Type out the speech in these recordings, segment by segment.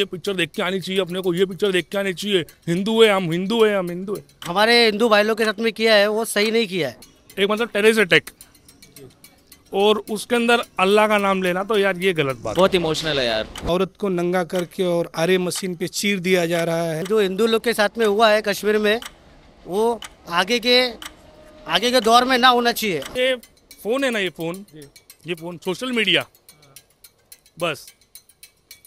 ये पिक्चर देख के आनी चाहिए अपने को ये पिक्चर देख के आनी चाहिए हिंदू है हम हिंदू है हम हिंदू है हमारे हिंदू भाई लोग के साथ में किया है वो सही नहीं किया है एक मतलब टेरिस अटैक और उसके अंदर अल्लाह का नाम लेना तो यार ये गलत बात बहुत इमोशनल है यार औरत को नंगा करके और आरे मशीन पे चीर दिया जा रहा है जो हिंदू लोग के साथ में हुआ है कश्मीर में वो आगे के आगे के दौर में ना होना चाहिए ये फोन है ना ये फोन ये फोन सोशल मीडिया बस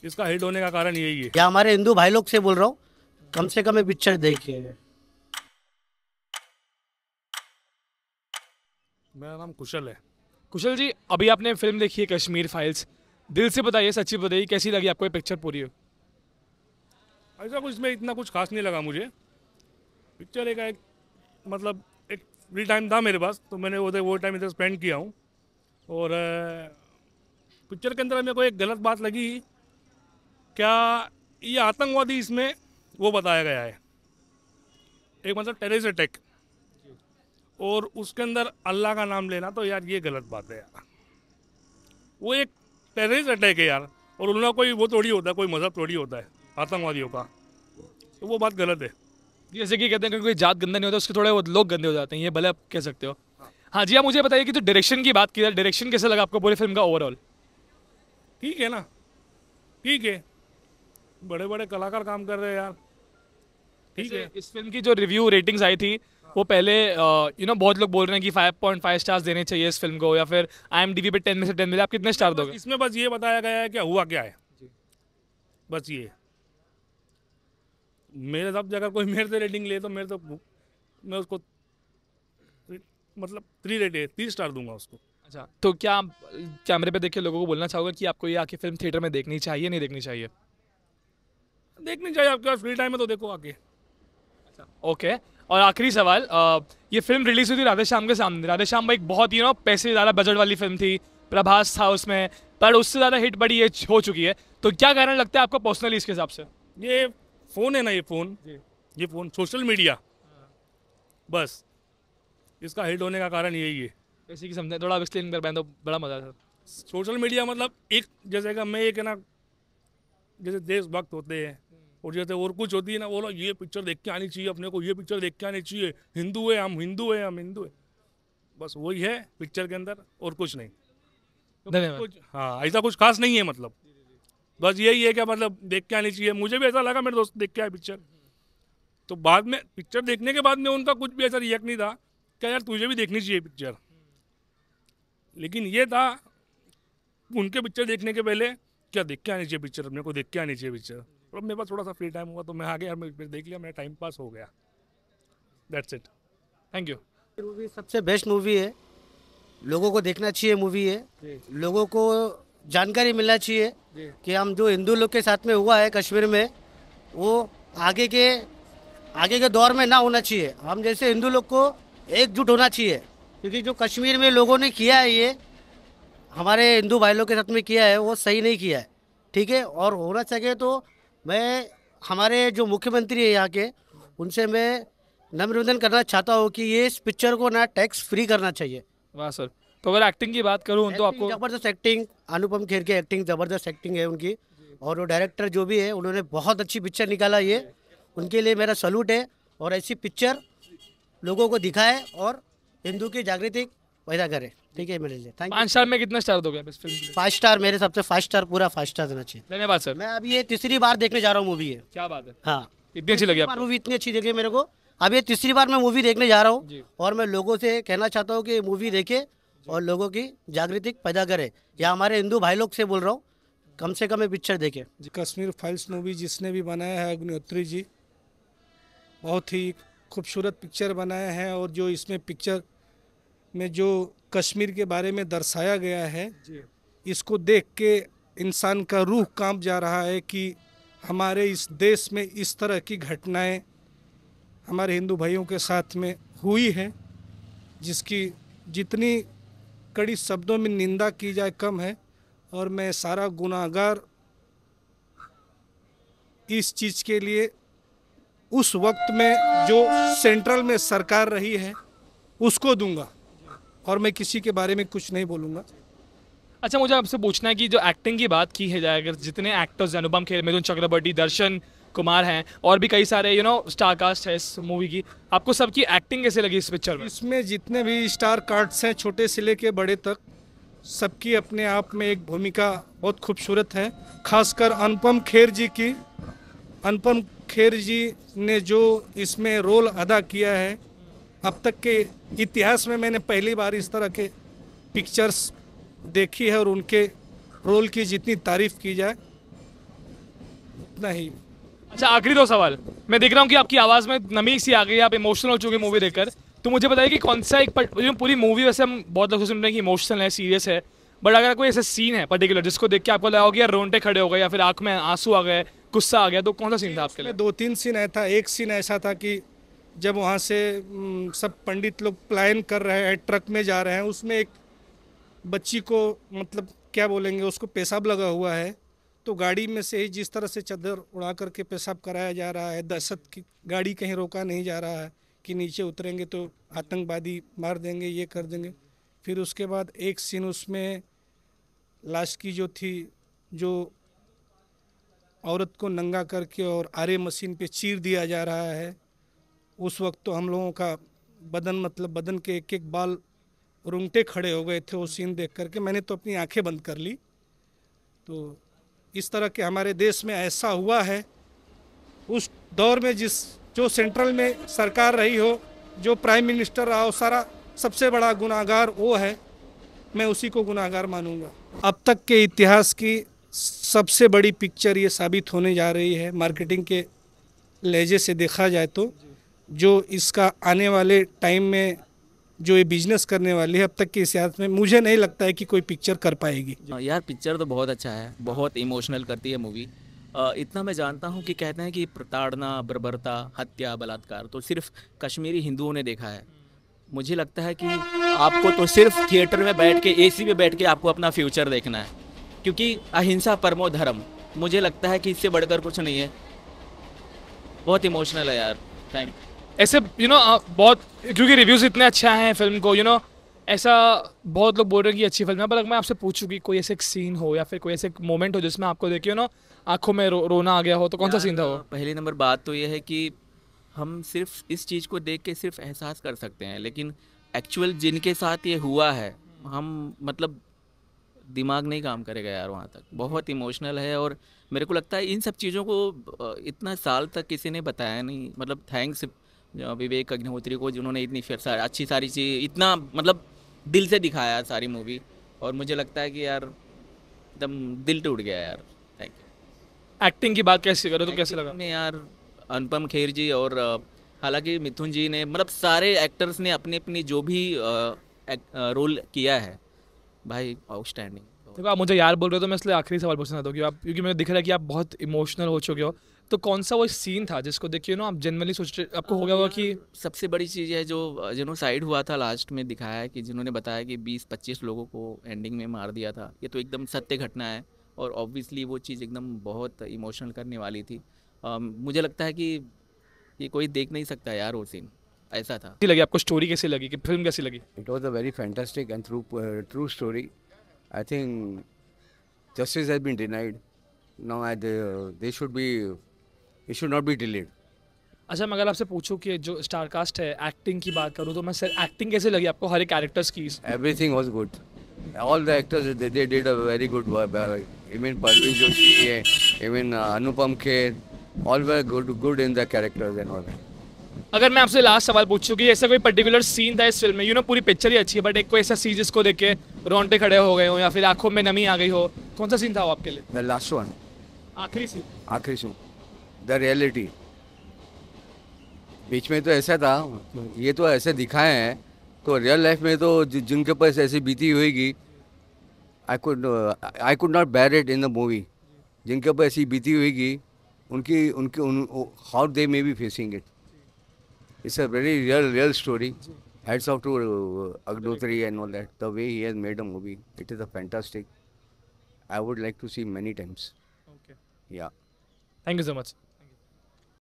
इसका हिट होने का कारण यही है क्या हमारे हिंदू भाई लोग से बोल रहा हूँ कम से कम ये पिक्चर देखिए मेरा नाम कुशल है कुशल जी अभी आपने फिल्म देखी है कश्मीर फाइल्स दिल से बताइए सच्ची बताइए कैसी लगी आपको ये पिक्चर पूरी ऐसा कुछ इसमें इतना कुछ खास नहीं लगा मुझे पिक्चर एक, एक मतलब एक फ्री टाइम था मेरे पास तो मैंने उधर वो टाइम इधर स्पेंड किया हूँ और पिक्चर के अंदर मेरे को एक गलत बात लगी क्या ये आतंकवादी इसमें वो बताया गया है एक मतलब टेररिस्ट अटैक और उसके अंदर अल्लाह का नाम लेना तो यार ये गलत बात है यार वो एक टेररिस्ट अटैक है यार और उनका कोई वो थोड़ी होता है कोई मज़हब थोड़ी होता है आतंकवादियों का तो वो बात गलत है जैसे कि कहते हैं कि कोई जात गंदा नहीं होता उसके थोड़े लोग गंदे हो जाते हैं ये भले आप कह सकते हो हाँ जी आप मुझे बताइए कि जो तो डायरेक्शन की बात की जाए डायरेक्शन कैसे लगा आपको पूरी फिल्म का ओवरऑल ठीक है ना ठीक है बड़े बड़े कलाकार काम कर रहे हैं यार ठीक है इस फिल्म की जो रिव्यू रेटिंग्स आई थी वो पहले यू नो बहुत लोग बोल रहे हैं कि फाइव पॉइंट फाइव स्टार्स देने चाहिए इस फिल्म को या फिर आई एम पे टेन में से टेन मिले आप कितने स्टार दोगे इसमें बस ये बताया गया है कि हुआ क्या है बस ये मेरे हिसाब से अगर कोई मेरे से रेटिंग ले तो मेरे तो मैं उसको मतलब थ्री रेट थ्री स्टार दूंगा उसको अच्छा तो क्या आप कैमरे पे देख के लोगों को बोलना चाहोगे कि आपको ये आके फिल्म थिएटर में देखनी चाहिए नहीं देखनी चाहिए देखनी चाहिए आपके पास फ्री टाइम है तो देखो आगे अच्छा ओके और आखिरी सवाल ये फिल्म रिलीज हुई थी राधे श्याम के सामने राधे श्याम भाई बहुत ही ना पैसे ज़्यादा बजट वाली फिल्म थी प्रभास था उसमें पर उससे ज़्यादा हिट बड़ी ये हो चुकी है तो क्या कारण लगता है आपको पर्सनली इसके हिसाब से ये फ़ोन है ना ये फ़ोन ये फ़ोन सोशल मीडिया बस इसका हिट होने का कारण यही है ऐसे की समझा थोड़ा एक्सप्लेन कर पाए तो बड़ा मज़ा था सोशल मीडिया मतलब एक जैसे का मैं एक है ना जैसे देशभक्त होते हैं और जैसे और कुछ होती है ना बोलो ये पिक्चर देख के आनी चाहिए अपने को ये पिक्चर देख के आनी चाहिए हिंदू है हम हिंदू है हम हिंदू है बस वही है पिक्चर के अंदर और कुछ नहीं कुछ हाँ ऐसा कुछ खास नहीं है मतलब बस यही है क्या मतलब देख के आनी चाहिए मुझे भी ऐसा लगा मेरे दोस्त देख के आए पिक्चर तो बाद में पिक्चर देखने के बाद में उनका कुछ भी ऐसा रिएक्ट नहीं था क्या यार तुझे भी देखनी चाहिए पिक्चर लेकिन ये था उनके पिक्चर देखने के पहले क्या देख के आनी चाहिए पिक्चर अपने को देख के आनी चाहिए पिक्चर और अब मेरे पास थोड़ा सा फ्री टाइम हुआ तो मैं आ गया मैं देख लिया मेरा टाइम पास हो गया that's it thank you movie सबसे बेस्ट मूवी है लोगों को देखना चाहिए मूवी है लोगों को जानकारी मिलना चाहिए कि हम जो हिंदू लोग के साथ में हुआ है कश्मीर में वो आगे के आगे के दौर में ना होना चाहिए हम जैसे हिंदू लोग को एकजुट होना चाहिए क्योंकि जो कश्मीर में लोगों ने किया है ये हमारे हिंदू भाई लोग के साथ में किया है वो सही नहीं किया है ठीक है और होना चाहिए तो मैं हमारे जो मुख्यमंत्री है यहाँ के उनसे मैं नम्र निवेदन करना चाहता हूँ कि ये इस पिक्चर को ना टैक्स फ्री करना चाहिए वाह सर तो अगर एक्टिंग की बात करूँ तो आपको ज़बरदस्त एक्टिंग अनुपम खेर की एक्टिंग ज़बरदस्त एक्टिंग है उनकी और वो डायरेक्टर जो भी है उन्होंने बहुत अच्छी पिक्चर निकाला ये उनके लिए मेरा सल्यूट है और ऐसी पिक्चर लोगों को दिखाए और हिंदू की जागृति वैसा करें ठीक है मेरे लिए थैंक पाँच स्टार में कितना स्टार दोगे फाइव स्टार मेरे सबसे फाइव स्टार पूरा फाइव स्टार देना चाहिए धन्यवाद सर मैं अभी ये तीसरी बार देखने जा रहा हूँ मूवी है क्या बात है हाँ इतनी अच्छी लगी मूवी इतनी अच्छी देखी मेरे को अब ये तीसरी बार मैं मूवी देखने जा रहा हूँ और मैं लोगों से कहना चाहता हूँ कि मूवी देखे और लोगों की जागृति पैदा करे या हमारे हिंदू भाई लोग से बोल रहा हूँ कम से कम ये पिक्चर देखे कश्मीर फाइल्स मूवी जिसने भी बनाया है अग्निहोत्री जी बहुत ही खूबसूरत पिक्चर बनाया है और जो इसमें पिक्चर में जो कश्मीर के बारे में दर्शाया गया है इसको देख के इंसान का रूह कांप जा रहा है कि हमारे इस देश में इस तरह की घटनाएं हमारे हिंदू भाइयों के साथ में हुई है जिसकी जितनी कड़ी शब्दों में निंदा की जाए कम है और मैं सारा गुनाहगार इस चीज़ के लिए उस वक्त में जो सेंट्रल में सरकार रही है उसको दूंगा और मैं किसी के बारे में कुछ नहीं बोलूँगा अच्छा मुझे आपसे पूछना है कि जो एक्टिंग की बात की है जाए अगर जितने एक्टर्स हैं अनुपम खेर मिथुन चक्रवर्ती दर्शन कुमार हैं और भी कई सारे यू नो स्टार कास्ट है इस मूवी की आपको सबकी एक्टिंग कैसे लगी इस पिक्चर में इसमें जितने भी स्टार कार्ड्स हैं छोटे से लेके बड़े तक सबकी अपने आप में एक भूमिका बहुत खूबसूरत है खासकर अनुपम खेर जी की अनुपम खेर जी ने जो इसमें रोल अदा किया है अब तक के इतिहास में मैंने पहली बार इस तरह के पिक्चर्स देखी है और उनके रोल की जितनी तारीफ की जाए उतना ही अच्छा आखिरी दो सवाल मैं देख रहा हूँ कि आपकी आवाज़ में नमी सी आ गई आप इमोशनल हो चुके मूवी देखकर तो मुझे बताइए कि कौन सा एक पूरी मूवी वैसे हम बहुत लोग सुन रहे हैं कि इमोशनल है सीरियस है बट अगर कोई ऐसा सीन है पर्टिकुलर जिसको देख के आपको लगा हो गया रोंटे खड़े हो गए या फिर आंख में आंसू आ गए गुस्सा आ गया तो कौन सा सीन था आपके लिए दो तीन सीन ऐसा था एक सीन ऐसा था कि जब वहाँ से सब पंडित लोग प्लान कर रहे हैं ट्रक में जा रहे हैं उसमें एक बच्ची को मतलब क्या बोलेंगे उसको पेशाब लगा हुआ है तो गाड़ी में से ही जिस तरह से चादर उड़ा करके पेशाब कराया जा रहा है दहशत की गाड़ी कहीं रोका नहीं जा रहा है कि नीचे उतरेंगे तो आतंकवादी मार देंगे ये कर देंगे फिर उसके बाद एक सीन उसमें लाश की जो थी जो औरत को नंगा करके और आरे मशीन पे चीर दिया जा रहा है उस वक्त तो हम लोगों का बदन मतलब बदन के एक एक बाल रुंगटे खड़े हो गए थे वो सीन देख करके मैंने तो अपनी आंखें बंद कर ली तो इस तरह के हमारे देश में ऐसा हुआ है उस दौर में जिस जो सेंट्रल में सरकार रही हो जो प्राइम मिनिस्टर रहा हो सारा सबसे बड़ा गुनाहगार वो है मैं उसी को गुनाहगार मानूंगा अब तक के इतिहास की सबसे बड़ी पिक्चर ये साबित होने जा रही है मार्केटिंग के लहजे से देखा जाए तो जो इसका आने वाले टाइम में जो ये बिजनेस करने वाली है अब तक की सियासत में मुझे नहीं लगता है कि कोई पिक्चर कर पाएगी हाँ, यार पिक्चर तो बहुत अच्छा है बहुत इमोशनल करती है मूवी इतना मैं जानता हूँ कि कहते हैं कि प्रताड़ना बर्बरता हत्या बलात्कार तो सिर्फ कश्मीरी हिंदुओं ने देखा है मुझे लगता है कि आपको तो सिर्फ थिएटर में बैठ के एसी में बैठ के आपको अपना फ्यूचर देखना है क्योंकि अहिंसा परमो धर्म मुझे लगता है कि इससे बढ़कर कुछ नहीं है बहुत इमोशनल है यार थैंक यू ऐसे यू नो बहुत क्योंकि रिव्यूज़ इतने आए हैं फिल्म को यू नो ऐसा बहुत लोग बोल रहे हैं कि अच्छी फिल्म है पर अगर मैं आपसे पूछूँ कि कोई ऐसे एक सीन हो या फिर कोई ऐसे एक मोमेंट हो जिसमें आपको देखिए ना आंखों में रो, रोना आ गया हो तो कौन सा सीन था वो पहली नंबर बात तो ये है कि हम सिर्फ इस चीज़ को देख के सिर्फ एहसास कर सकते हैं लेकिन एक्चुअल जिनके साथ ये हुआ है हम मतलब दिमाग नहीं काम करेगा यार वहाँ तक बहुत इमोशनल है और मेरे को लगता है इन सब चीज़ों को इतना साल तक किसी ने बताया नहीं मतलब थैंक्स विवेक अग्निहोत्री को जिन्होंने इतनी फिर अच्छी सारी चीज इतना मतलब दिल से दिखाया सारी मूवी और मुझे लगता है कि यार एकदम दिल टूट गया यार थैंक यू एक्टिंग की बात कैसे करो तो कैसे लगा मैं यार अनुपम खेर जी और हालांकि मिथुन जी ने मतलब सारे एक्टर्स ने अपने अपनी जो भी रोल किया है भाई आउटस्टैंडिंग देखो आप मुझे यार बोल रहे हो तो मैं इसलिए आखिरी सवाल पूछना था क्योंकि आप क्योंकि मुझे दिख रहा है कि आप बहुत इमोशनल हो चुके हो तो कौन सा वो सीन था जिसको देखिए ना आप जनरली सोच रहे आपको हो गया होगा कि सबसे बड़ी चीज़ है जो साइड हुआ था लास्ट में दिखाया है कि जिन्होंने बताया कि 20-25 लोगों को एंडिंग में मार दिया था ये तो एकदम सत्य घटना है और ऑब्वियसली वो चीज़ एकदम बहुत इमोशनल करने वाली थी आ, मुझे लगता है कि ये कोई देख नहीं सकता यार वो सीन ऐसा था लगी आपको स्टोरी कैसी लगी कि फिल्म कैसी लगी it was a very fantastic and through true story I think justice has been denied now they should be it should not be delayed अच्छा मगर आपसे पूछूं कि जो स्टारकास्ट है एक्टिंग की बात करूं तो मैं सर एक्टिंग कैसे लगी आपको हर एक कैरेक्टर्स की everything was good all the actors they did a very good work I Parveen Joshi के even Anupam Kher all were good good in the characters and all अगर मैं आपसे लास्ट सवाल पूछूं कि ऐसा कोई पर्टिकुलर सीन था इस फिल्म में यू नो पूरी पिक्चर ही अच्छी है बट एक कोई ऐसा सीन जिसको देख के रोंटे खड़े हो गए हो या फिर आंखों में नमी आ गई हो कौन सा सीन था वो आपके लिए द लास्ट वन आखिरी सीन आखिरी सीन द रियलिटी बीच में तो ऐसा था ये तो ऐसे दिखाए हैं तो रियल लाइफ में तो जिनके पास ऐसी बीती होगी I could I could not bear it in the movie जिनके पास ऐसी बीती होगी उनकी उनकी उन how they may be facing it it's a very real real story hats off to Agnihotri and all that the way he has made a movie it is a fantastic I would like to see many times या thank you so much